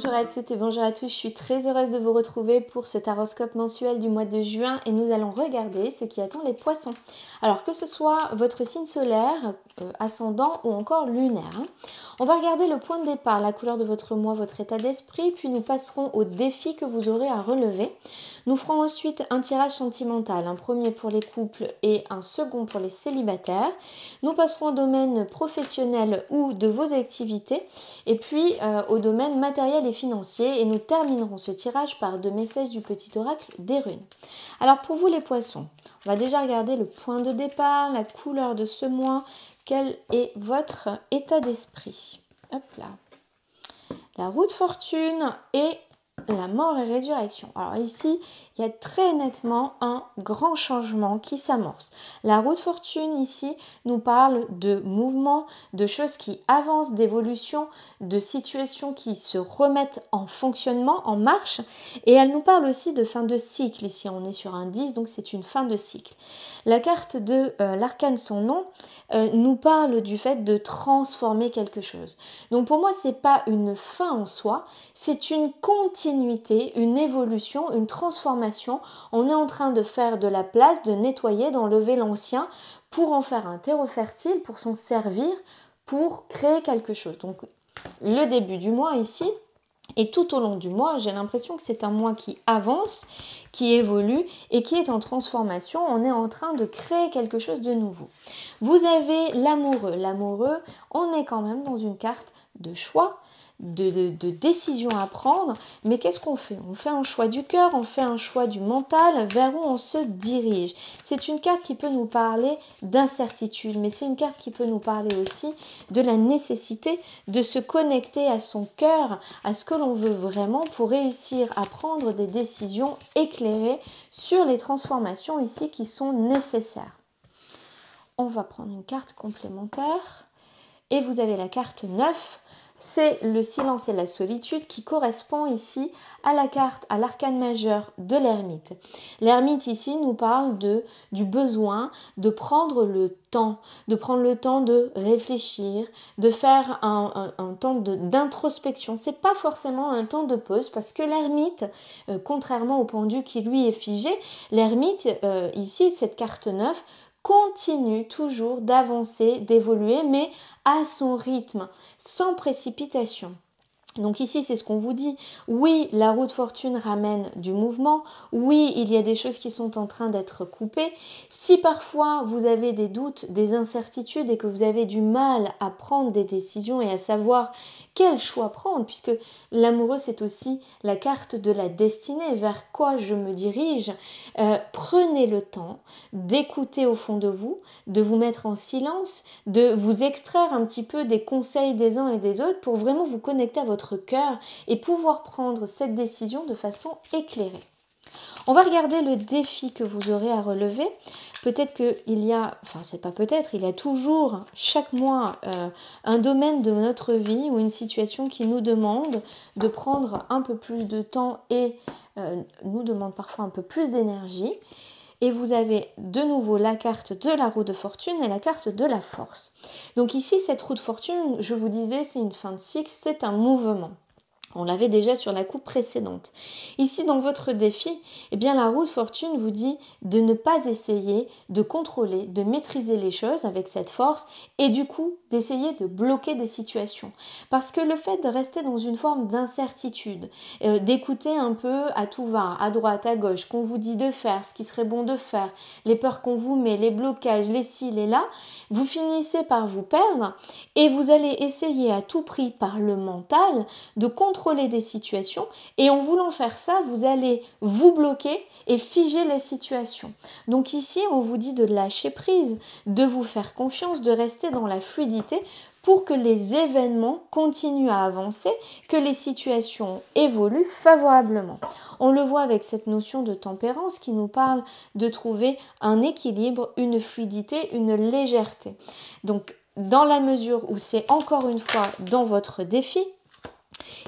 Bonjour à toutes et bonjour à tous, je suis très heureuse de vous retrouver pour ce taroscope mensuel du mois de juin et nous allons regarder ce qui attend les poissons. Alors que ce soit votre signe solaire, euh, ascendant ou encore lunaire, hein, on va regarder le point de départ, la couleur de votre mois, votre état d'esprit, puis nous passerons aux défis que vous aurez à relever. Nous ferons ensuite un tirage sentimental, un premier pour les couples et un second pour les célibataires. Nous passerons au domaine professionnel ou de vos activités et puis euh, au domaine matériel financiers Et nous terminerons ce tirage par deux messages du petit oracle des runes. Alors pour vous les poissons, on va déjà regarder le point de départ, la couleur de ce mois, quel est votre état d'esprit. Hop là. La roue de fortune et la mort et résurrection. Alors ici, il y a très nettement un grand changement qui s'amorce. La roue de fortune ici nous parle de mouvements, de choses qui avancent, d'évolution, de situations qui se remettent en fonctionnement, en marche. Et elle nous parle aussi de fin de cycle. Ici, on est sur un 10, donc c'est une fin de cycle. La carte de euh, l'arcane, son nom, euh, nous parle du fait de transformer quelque chose. Donc pour moi, c'est pas une fin en soi, c'est une continuité continuité, une évolution, une transformation. On est en train de faire de la place, de nettoyer, d'enlever l'ancien pour en faire un terreau fertile, pour s'en servir, pour créer quelque chose. Donc le début du mois ici, et tout au long du mois, j'ai l'impression que c'est un mois qui avance, qui évolue et qui est en transformation. On est en train de créer quelque chose de nouveau. Vous avez l'amoureux. L'amoureux, on est quand même dans une carte de choix de, décisions à prendre, mais qu'est-ce qu'on fait On fait un choix du cœur, on fait un choix du mental, vers où on se dirige. C'est une carte qui peut nous parler d'incertitude, mais c'est une carte qui peut nous parler aussi de la nécessité de se connecter à son cœur, à ce que l'on veut vraiment pour réussir à prendre des décisions éclairées sur les transformations ici qui sont nécessaires. On va prendre une carte complémentaire et vous avez la carte 9 c'est le silence et la solitude qui correspond ici à la carte, à l'arcane majeur de l'ermite. L'ermite ici nous parle de, du besoin de prendre le temps, de prendre le temps de réfléchir, de faire un, temps d'introspection. Ce n'est pas forcément un temps de pause parce que l'ermite, euh, contrairement au pendu qui lui est figé, l'ermite euh, ici, cette carte 9, continue toujours d'avancer, d'évoluer, mais à son rythme, sans précipitation. Donc ici, c'est ce qu'on vous dit. Oui, la roue de fortune ramène du mouvement. Oui, il y a des choses qui sont en train d'être coupées. Si parfois vous avez des doutes, des incertitudes et que vous avez du mal à prendre des décisions et à savoir quel choix prendre, puisque l'amoureux, c'est aussi la carte de la destinée, vers quoi je me dirige, euh, prenez le temps d'écouter au fond de vous, de vous mettre en silence, de vous extraire un petit peu des conseils des uns et des autres pour vraiment vous connecter à votre cœur et pouvoir prendre cette décision de façon éclairée. On va regarder le défi que vous aurez à relever. Peut-être qu'il y a, enfin c'est pas peut-être, il y a toujours chaque mois euh, un domaine de notre vie ou une situation qui nous demande de prendre un peu plus de temps et euh, nous demande parfois un peu plus d'énergie. Et vous avez de nouveau la carte de la roue de fortune et la carte de la force. Donc ici, cette roue de fortune, je vous disais, c'est une fin de cycle, c'est un mouvement. On l'avait déjà sur la coupe précédente. Ici, dans votre défi, eh bien, la roue de fortune vous dit de ne pas essayer de contrôler, de maîtriser les choses avec cette force et du coup d'essayer de bloquer des situations. Parce que le fait de rester dans une forme d'incertitude, euh, d'écouter un peu à tout va, à droite, à gauche, qu'on vous dit de faire, ce qui serait bon de faire, les peurs qu'on vous met, les blocages, les ci, les là, vous finissez par vous perdre et vous allez essayer à tout prix par le mental de contrôler des situations et en voulant faire ça, vous allez vous bloquer et figer la situation. Donc ici, on vous dit de lâcher prise, de vous faire confiance, de rester dans la fluidité pour que les événements continuent à avancer, que les situations évoluent favorablement. On le voit avec cette notion de tempérance qui nous parle de trouver un équilibre, une fluidité, une légèreté. Donc, dans la mesure où c'est encore une fois dans votre défi,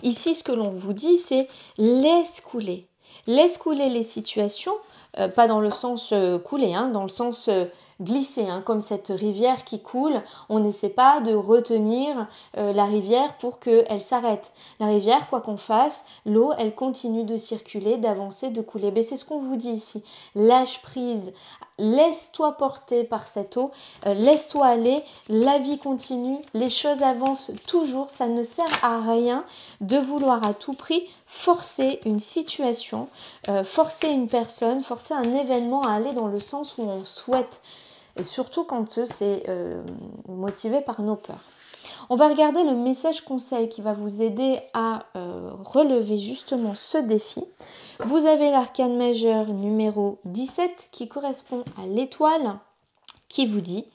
Ici, ce que l'on vous dit, c'est laisse couler. Laisse couler les situations, euh, pas dans le sens euh, couler, hein, dans le sens euh, glisser, hein, comme cette rivière qui coule. On n'essaie pas de retenir euh, la rivière pour qu'elle s'arrête. La rivière, quoi qu'on fasse, l'eau, elle continue de circuler, d'avancer, de couler. Mais ben, c'est ce qu'on vous dit ici. Lâche prise, laisse-toi porter par cette eau, euh, laisse-toi aller, la vie continue, les choses avancent toujours, ça ne sert à rien de vouloir à tout prix forcer une situation, euh, forcer une personne, forcer un événement à aller dans le sens où on souhaite et surtout quand c'est euh, motivé par nos peurs. On va regarder le message conseil qui va vous aider à euh, relever justement ce défi. Vous avez l'arcane majeur numéro 17 qui correspond à l'étoile qui vous dit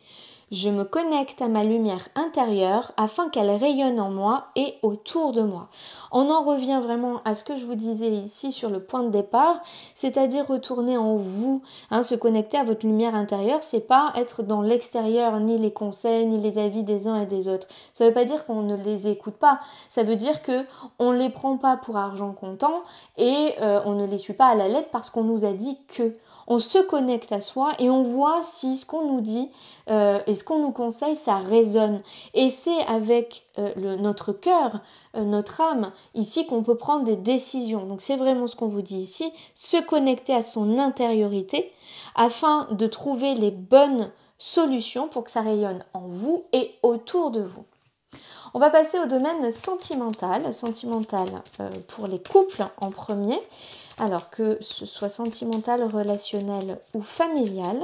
je me connecte à ma lumière intérieure afin qu'elle rayonne en moi et autour de moi. On en revient vraiment à ce que je vous disais ici sur le point de départ, c'est-à-dire retourner en vous. Hein, se connecter à votre lumière intérieure, c'est pas être dans l'extérieur, ni les conseils, ni les avis des uns et des autres. Ça ne veut pas dire qu'on ne les écoute pas. Ça veut dire que on les prend pas pour argent comptant et euh, on ne les suit pas à la lettre parce qu'on nous a dit que on se connecte à soi et on voit si ce qu'on nous dit euh, et ce qu'on nous conseille, ça résonne. Et c'est avec euh, le, notre cœur, euh, notre âme, ici qu'on peut prendre des décisions. Donc c'est vraiment ce qu'on vous dit ici, se connecter à son intériorité afin de trouver les bonnes solutions pour que ça rayonne en vous et autour de vous. On va passer au domaine sentimental, sentimental euh, pour les couples en premier, alors que ce soit sentimental, relationnel ou familial.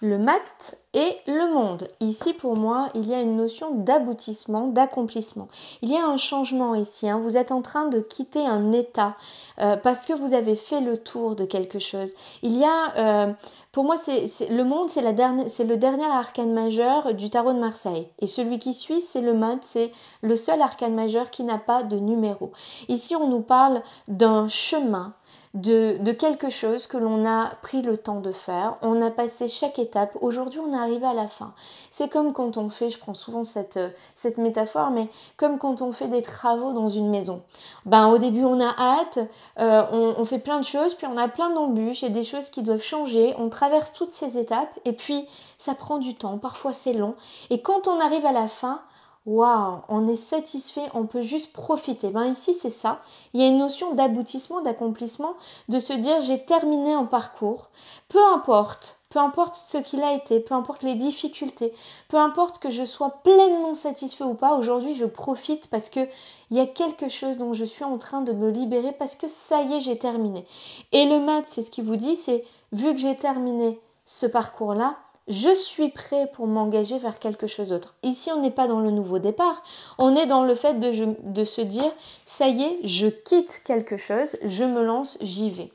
le mat et le monde. Ici, pour moi, il y a une notion d'aboutissement, d'accomplissement. Il y a un changement ici. Hein. Vous êtes en train de quitter un état euh, parce que vous avez fait le tour de quelque chose. Il y a, euh, pour moi, le monde, c'est le dernier arcane majeur du tarot de Marseille. Et celui qui suit, c'est le mat. C'est le seul arcane majeur qui n'a pas de numéro. Ici, on nous parle d'un chemin de, quelque chose que l'on a pris le temps de faire. On a passé chaque étape. Aujourd'hui, on arrive à la fin. C'est comme quand on fait, je prends souvent cette, euh, cette métaphore, mais comme quand on fait des travaux dans une maison. Ben, au début, on a hâte, euh, on, on fait plein de choses, puis on a plein d'embûches et des choses qui doivent changer. On traverse toutes ces étapes et puis ça prend du temps. Parfois, c'est long. Et quand on arrive à la fin, Waouh, on est satisfait, on peut juste profiter. Ben ici, c'est ça. Il y a une notion d'aboutissement, d'accomplissement, de se dire j'ai terminé un parcours. Peu importe, peu importe ce qu'il a été, peu importe les difficultés, peu importe que je sois pleinement satisfait ou pas, aujourd'hui, je profite parce que il y a quelque chose dont je suis en train de me libérer parce que ça y est, j'ai terminé. Et le mat, c'est ce qui vous dit, c'est vu que j'ai terminé ce parcours-là, je suis prêt pour m'engager vers quelque chose d'autre. Ici, on n'est pas dans le nouveau départ, on est dans le fait de, de se dire, ça y est, je quitte quelque chose, je me lance, j'y vais.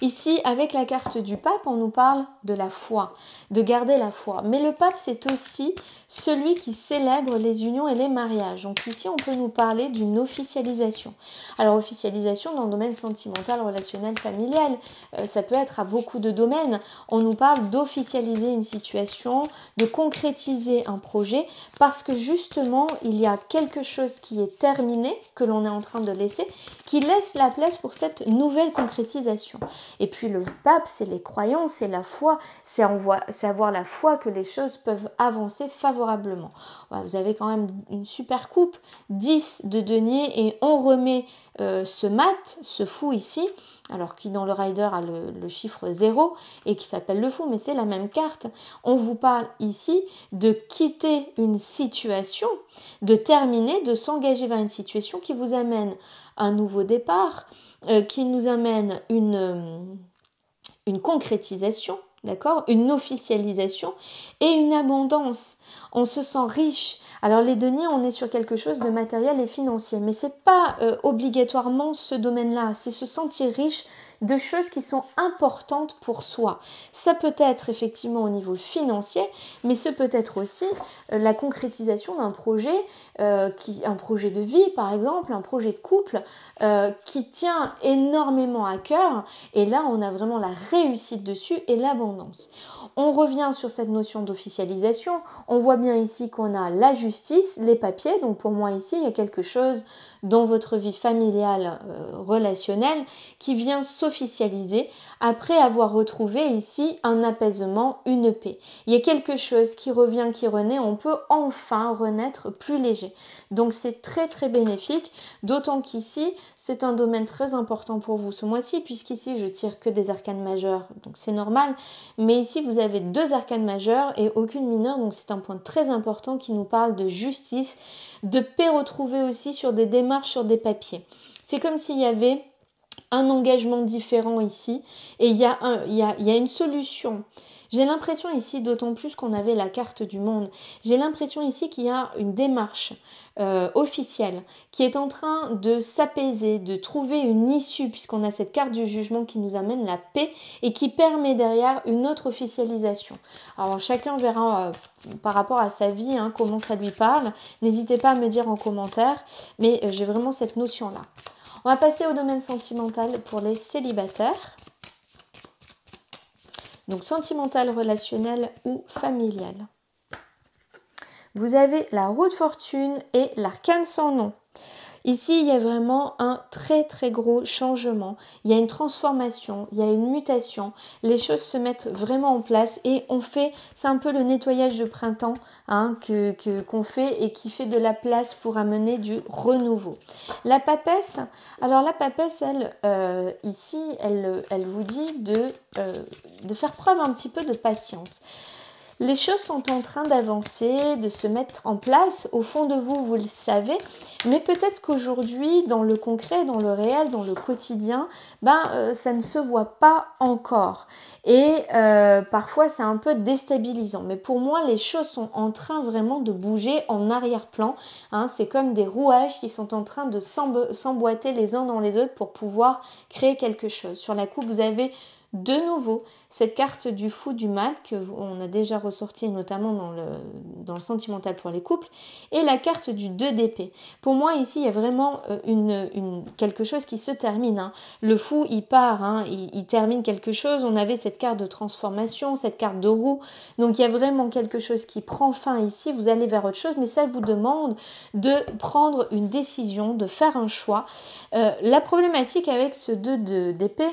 Ici, avec la carte du pape, on nous parle de la foi, de garder la foi. Mais le pape, c'est aussi celui qui célèbre les unions et les mariages. Donc ici, on peut nous parler d'une officialisation. Alors, officialisation dans le domaine sentimental, relationnel, familial, euh, ça peut être à beaucoup de domaines. On nous parle d'officialiser une situation, de concrétiser un projet, parce que justement, il y a quelque chose qui est terminé, que l'on est en train de laisser, qui laisse la place pour cette nouvelle concrétisation. Et puis le pape, c'est les croyances c'est la foi, c'est avoir la foi que les choses peuvent avancer favorablement. Vous avez quand même une super coupe, 10 de deniers et on remet euh, ce mat, ce fou ici, alors qui dans le rider a le, chiffre 0 et qui s'appelle le fou, mais c'est la même carte. On vous parle ici de quitter une situation, de terminer, de s'engager vers une situation qui vous amène un nouveau départ, euh, qui nous amène une, euh, une concrétisation, d'accord Une officialisation et une abondance on se sent riche. Alors les deniers, on est sur quelque chose de matériel et financier, mais ce n'est pas euh, obligatoirement ce domaine-là, c'est se sentir riche de choses qui sont importantes pour soi. Ça peut être effectivement au niveau financier, mais ce peut être aussi euh, la concrétisation d'un projet, euh, qui, un projet de vie par exemple, un projet de couple qui tient énormément à cœur. Et là, on a vraiment la réussite dessus et l'abondance. On revient sur cette notion d'officialisation. On voit bien ici qu'on a la justice, les papiers, donc pour moi ici il y a quelque chose dans votre vie familiale euh, relationnelle qui vient s'officialiser après avoir retrouvé ici un apaisement, une paix. Il y a quelque chose qui revient, qui renaît, on peut enfin renaître plus léger. Donc c'est très très bénéfique, d'autant qu'ici c'est un domaine très important pour vous ce mois-ci puisqu'ici je tire que des arcanes majeurs, donc c'est normal, mais ici vous avez deux arcanes majeures et aucune mineure, donc c'est un point très important qui nous parle de justice, de paix retrouvée aussi sur des démarches sur des papiers. C'est comme s'il y avait un engagement différent ici et il il y a une solution. J'ai l'impression ici, d'autant plus qu'on avait la carte du monde, j'ai l'impression ici qu'il y a une démarche. Euh, officielle qui est en train de s'apaiser, de trouver une issue puisqu'on a cette carte du jugement qui nous amène la paix et qui permet derrière une autre officialisation. Alors chacun verra euh, par rapport à sa vie hein, comment ça lui parle. N'hésitez pas à me dire en commentaire, mais euh, j'ai vraiment cette notion-là. On va passer au domaine sentimental pour les célibataires. Donc sentimental, relationnel ou familial. Vous avez la roue de fortune et l'arcane sans nom. Ici, il y a vraiment un très très gros changement. Il y a une transformation, il y a une mutation. Les choses se mettent vraiment en place et on fait, c'est un peu le nettoyage de printemps hein, que qu'on fait et qui fait de la place pour amener du renouveau. La papesse, alors la papesse, elle, euh, ici, elle, elle vous dit de, euh, de faire preuve un petit peu de patience. Les choses sont en train d'avancer, de se mettre en place. Au fond de vous, vous le savez. Mais peut-être qu'aujourd'hui, dans le concret, dans le réel, dans le quotidien, ben, euh, ça ne se voit pas encore. Et euh, parfois, c'est un peu déstabilisant. Mais pour moi, les choses sont en train vraiment de bouger en arrière-plan. Hein. c'est comme des rouages qui sont en train de s'emboîter les uns dans les autres pour pouvoir créer quelque chose. Sur la coupe, vous avez de nouveau, cette carte du fou du mal que on a déjà ressorti notamment dans le, dans le sentimental pour les couples et la carte du 2 d'épée. Pour moi ici, il y a vraiment euh, une, quelque chose qui se termine. Hein. Le fou, il part, hein. il, termine quelque chose. On avait cette carte de transformation, cette carte de Donc il y a vraiment quelque chose qui prend fin ici. Vous allez vers autre chose, mais ça vous demande de prendre une décision, de faire un choix. Euh, la problématique avec ce 2 d'épée,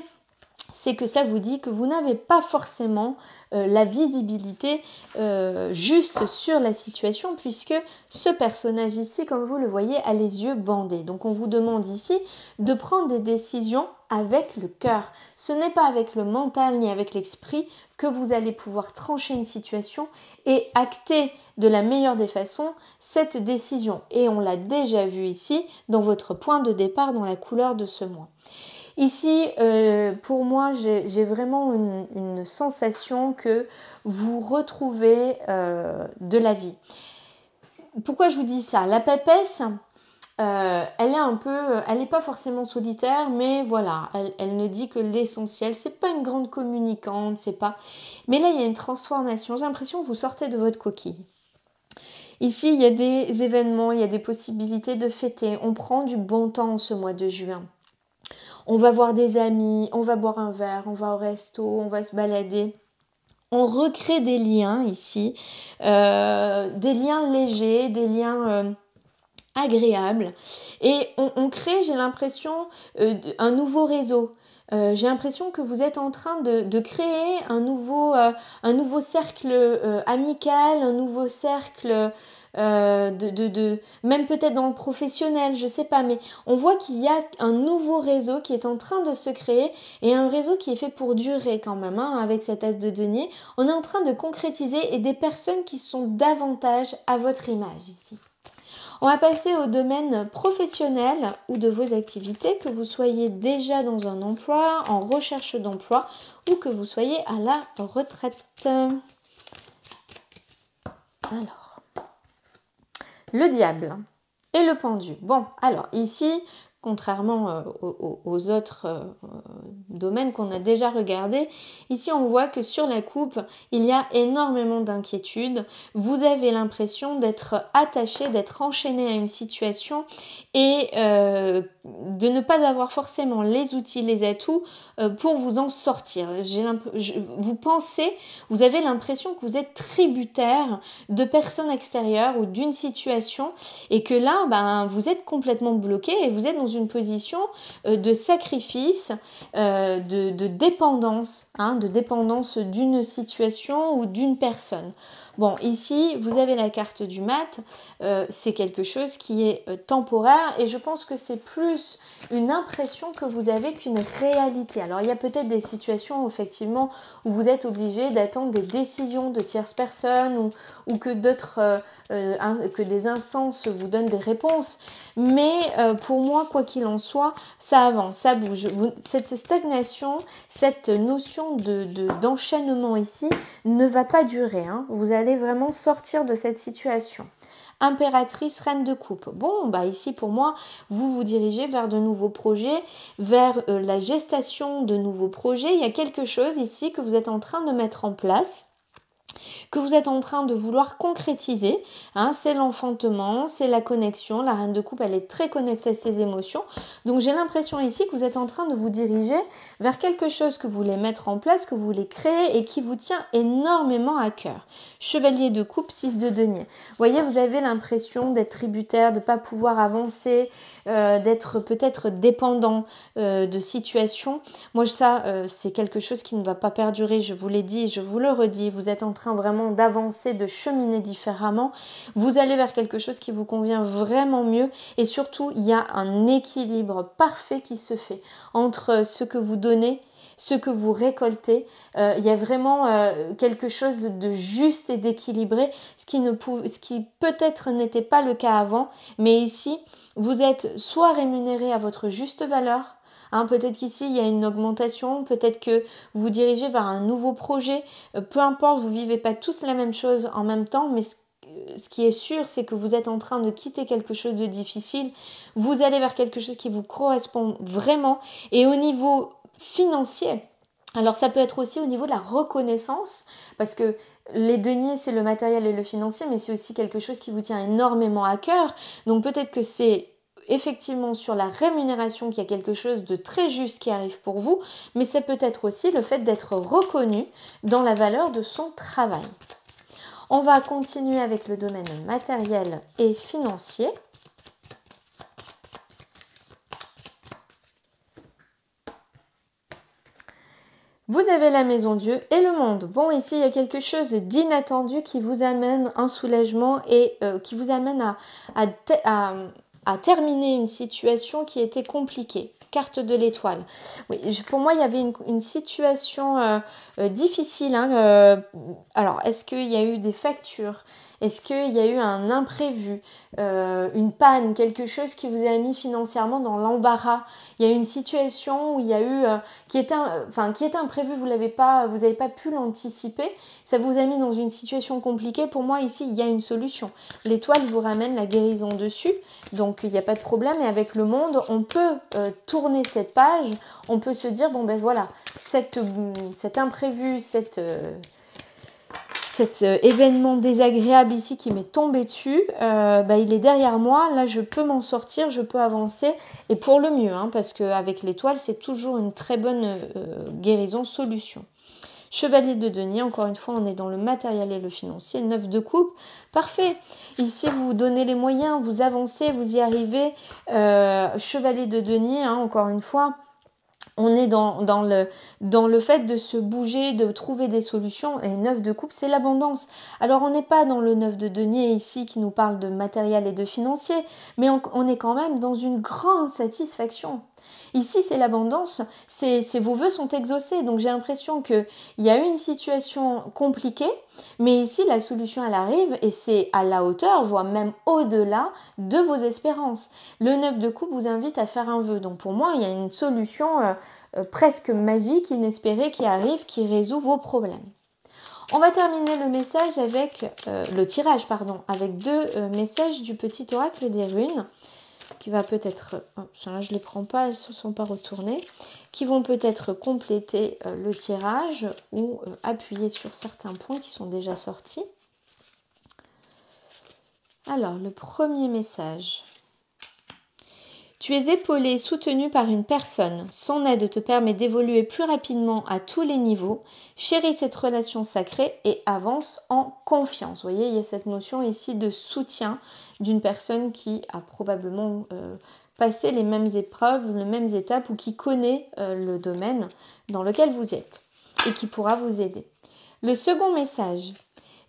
c'est que ça vous dit que vous n'avez pas forcément euh, la visibilité euh, juste sur la situation puisque ce personnage ici, comme vous le voyez, a les yeux bandés. Donc on vous demande ici de prendre des décisions avec le cœur. Ce n'est pas avec le mental ni avec l'esprit que vous allez pouvoir trancher une situation et acter de la meilleure des façons cette décision. Et on l'a déjà vu ici dans votre point de départ dans la couleur de ce mois. Ici, euh, pour moi, j'ai vraiment une, sensation que vous retrouvez euh, de la vie. Pourquoi je vous dis ça La papesse, euh, elle est un peu, elle n'est pas forcément solitaire, mais voilà, elle, ne dit que l'essentiel. C'est pas une grande communicante, c'est pas. Mais là, il y a une transformation. J'ai l'impression que vous sortez de votre coquille. Ici, il y a des événements, il y a des possibilités de fêter. On prend du bon temps ce mois de juin on va voir des amis, on va boire un verre, on va au resto, on va se balader. On recrée des liens ici, euh, des liens légers, des liens... Euh, agréables. et on, crée j'ai l'impression euh, un nouveau réseau j'ai l'impression que vous êtes en train de, créer un nouveau, un nouveau cercle amical, un nouveau cercle euh, de, de, même peut-être dans le professionnel, je sais pas, mais on voit qu'il y a un nouveau réseau qui est en train de se créer et un réseau qui est fait pour durer quand même. Hein, avec cette aide de denier, on est en train de concrétiser et des personnes qui sont davantage à votre image ici. On va passer au domaine professionnel ou de vos activités, que vous soyez déjà dans un emploi, en recherche d'emploi ou que vous soyez à la retraite. Alors le diable et le pendu. Bon, alors ici, contrairement euh, aux autres euh, domaines qu'on a déjà regardés. Ici, on voit que sur la coupe, il y a énormément d'inquiétude. Vous avez l'impression d'être attaché, d'être enchaîné à une situation et euh, de ne pas avoir forcément les outils, les atouts pour vous en sortir. vous pensez, vous avez l'impression que vous êtes tributaire de personnes extérieures ou d'une situation et que là, ben, vous êtes complètement bloqué et vous êtes dans une position euh, de sacrifice, euh, de, dépendance, hein, de dépendance d'une situation ou d'une personne. Bon, ici, vous avez la carte du mat. Euh, c'est quelque chose qui est euh, temporaire et je pense que c'est plus une impression que vous avez qu'une réalité. Alors, il y a peut-être des situations, effectivement, où vous êtes obligé d'attendre des décisions de tierces personnes ou, que d'autres, euh, que des instances vous donnent des réponses. Mais pour moi, quoi qu'il en soit, ça avance, ça bouge. cette stagnation, cette notion de, d'enchaînement ici ne va pas durer. Hein. Vous vraiment sortir de cette situation. Impératrice, reine de coupe. Bon, bah ici pour moi, vous vous dirigez vers de nouveaux projets, vers euh, la gestation de nouveaux projets. Il y a quelque chose ici que vous êtes en train de mettre en place que vous êtes en train de vouloir concrétiser. Hein, c'est l'enfantement, c'est la connexion. La reine de coupe, elle est très connectée à ses émotions. Donc j'ai l'impression ici que vous êtes en train de vous diriger vers quelque chose que vous voulez mettre en place, que vous voulez créer et qui vous tient énormément à cœur. Chevalier de coupe, 6 de denier. voyez, vous avez l'impression d'être tributaire, de ne pas pouvoir avancer, euh, d'être peut-être dépendant euh, de situations. Moi, ça, euh, c'est quelque chose qui ne va pas perdurer. Je vous l'ai dit, je vous le redis. Vous êtes en train vraiment d'avancer, de cheminer différemment. Vous allez vers quelque chose qui vous convient vraiment mieux et surtout, il y a un équilibre parfait qui se fait entre ce que vous donnez ce que vous récoltez. Euh, il y a vraiment euh, quelque chose de juste et d'équilibré, ce qui, ne ce qui peut-être n'était pas le cas avant. Mais ici, vous êtes soit rémunéré à votre juste valeur, Hein, peut-être qu'ici, il y a une augmentation, peut-être que vous vous dirigez vers un nouveau projet. Euh, peu importe, vous vivez pas tous la même chose en même temps, mais euh, ce qui est sûr, c'est que vous êtes en train de quitter quelque chose de difficile. Vous allez vers quelque chose qui vous correspond vraiment. Et au niveau financier, alors ça peut être aussi au niveau de la reconnaissance, parce que les deniers, c'est le matériel et le financier, mais c'est aussi quelque chose qui vous tient énormément à cœur. Donc peut-être que c'est effectivement sur la rémunération qu'il y a quelque chose de très juste qui arrive pour vous, mais c'est peut-être aussi le fait d'être reconnu dans la valeur de son travail. On va continuer avec le domaine matériel et financier. Vous avez la maison Dieu et le monde. Bon, ici, il y a quelque chose d'inattendu qui vous amène un soulagement et euh, qui vous amène à, à terminer une situation qui était compliquée. Carte de l'étoile. Oui, pour moi, il y avait une, situation euh, euh, difficile. Hein, euh, alors, est-ce qu'il y a eu des factures est-ce qu'il y a eu un imprévu, euh, une panne, quelque chose qui vous a mis financièrement dans l'embarras Il y a eu une situation où il y a eu euh, qui était enfin qui était imprévu. vous l'avez pas, vous n'avez pas pu l'anticiper. Ça vous a mis dans une situation compliquée. Pour moi ici, il y a une solution. L'étoile vous ramène la guérison dessus, donc il n'y a pas de problème. Et avec le monde, on peut euh, tourner cette page. On peut se dire bon ben voilà, cette, hum, cet imprévu, cette cet euh, événement désagréable ici qui m'est tombé dessus, euh, bah, il est derrière moi. Là, je peux m'en sortir, je peux avancer et pour le mieux, hein, parce qu'avec l'étoile, c'est toujours une très bonne euh, guérison, solution. Chevalier de denier, encore une fois, on est dans le matériel et le financier. Neuf de coupe, parfait. Ici, vous vous donnez les moyens, vous avancez, vous y arrivez. chevalier de denier, hein, encore une fois, on est dans, le, dans le fait de se bouger, de trouver des solutions. Et neuf de coupe, c'est l'abondance. Alors on n'est pas dans le neuf de denier ici qui nous parle de matériel et de financier, mais on, est quand même dans une grande satisfaction. Ici, c'est l'abondance, c'est vos voeux sont exaucés. Donc j'ai l'impression qu'il y a une situation compliquée, mais ici, la solution, elle arrive et c'est à la hauteur, voire même au-delà de vos espérances. Le neuf de coupe vous invite à faire un vœu. Donc pour moi, il y a une solution. Euh, euh, presque magique, inespéré qui arrive, qui résout vos problèmes. On va terminer le message avec euh, le tirage, pardon, avec deux euh, messages du petit oracle des runes qui va peut-être, oh, je les prends pas, elles se sont pas retournées, qui vont peut-être compléter le tirage ou appuyer sur certains points qui sont déjà sortis. Alors le premier message. Tu es épaulé soutenu par une personne. Son aide te permet d'évoluer plus rapidement à tous les niveaux. Chéris cette relation sacrée et avance en confiance. Vous voyez, il y a cette notion ici de soutien d'une personne qui a probablement euh, passé les mêmes épreuves, les mêmes étapes ou qui connaît euh, le domaine dans lequel vous êtes et qui pourra vous aider. Le second message,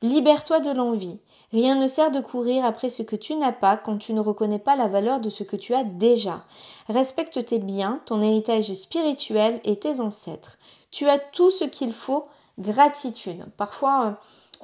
libère-toi de l'envie. Rien ne sert de courir après ce que tu n'as pas quand tu ne reconnais pas la valeur de ce que tu as déjà. Respecte tes biens, ton héritage spirituel et tes ancêtres. Tu as tout ce qu'il faut, gratitude. Parfois,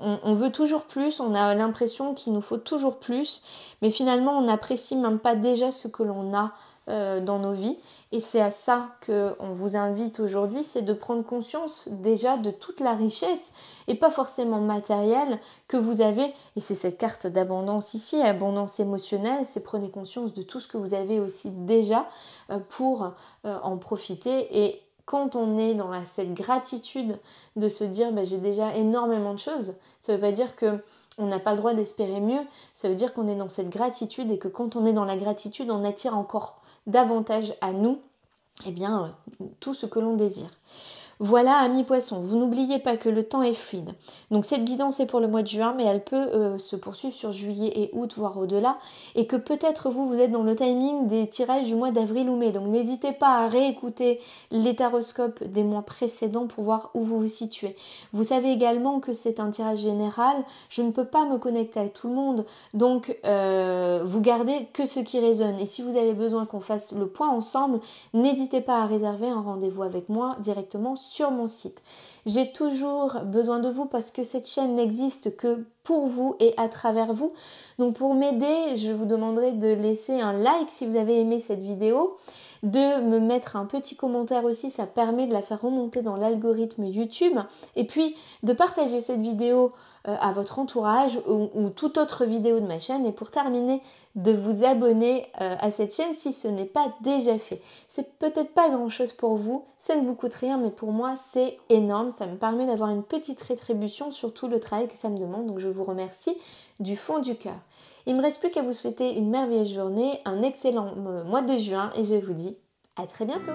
euh, on, veut toujours plus, on a l'impression qu'il nous faut toujours plus, mais finalement, on n'apprécie même pas déjà ce que l'on a euh, dans nos vies. Et c'est à ça qu'on vous invite aujourd'hui, c'est de prendre conscience déjà de toute la richesse, et pas forcément matérielle, que vous avez. Et c'est cette carte d'abondance ici, abondance émotionnelle, c'est prenez conscience de tout ce que vous avez aussi déjà euh, pour euh, en profiter et quand on est dans cette gratitude de se dire bah, j'ai déjà énormément de choses, ça ne veut pas dire que on n'a pas le droit d'espérer mieux, ça veut dire qu'on est dans cette gratitude et que quand on est dans la gratitude, on attire encore davantage à nous eh bien, euh, tout ce que l'on désire. Voilà, amis poissons, vous n'oubliez pas que le temps est fluide. Donc cette guidance est pour le mois de juin, mais elle peut euh, se poursuivre sur juillet et août, voire au-delà, et que peut-être vous, vous êtes dans le timing des tirages du mois d'avril ou mai. Donc n'hésitez pas à réécouter l'hétéroscope des mois précédents pour voir où vous vous situez. Vous savez également que c'est un tirage général, je ne peux pas me connecter à tout le monde, donc euh, vous gardez que ce qui résonne. Et si vous avez besoin qu'on fasse le point ensemble, n'hésitez pas à réserver un rendez-vous avec moi directement sur sur mon site. J'ai toujours besoin de vous parce que cette chaîne n'existe que pour vous et à travers vous. Donc pour m'aider, je vous demanderai de laisser un like si vous avez aimé cette vidéo de me mettre un petit commentaire aussi, ça permet de la faire remonter dans l'algorithme YouTube, et puis de partager cette vidéo euh, à votre entourage ou, toute autre vidéo de ma chaîne. Et pour terminer, de vous abonner euh, à cette chaîne si ce n'est pas déjà fait. C'est peut-être pas grand-chose pour vous, ça ne vous coûte rien, mais pour moi c'est énorme. Ça me permet d'avoir une petite rétribution sur tout le travail que ça me demande. Donc je vous remercie du fond du cœur. Il me reste plus qu'à vous souhaiter une merveilleuse journée, un excellent euh, mois de juin et je vous dis à très bientôt.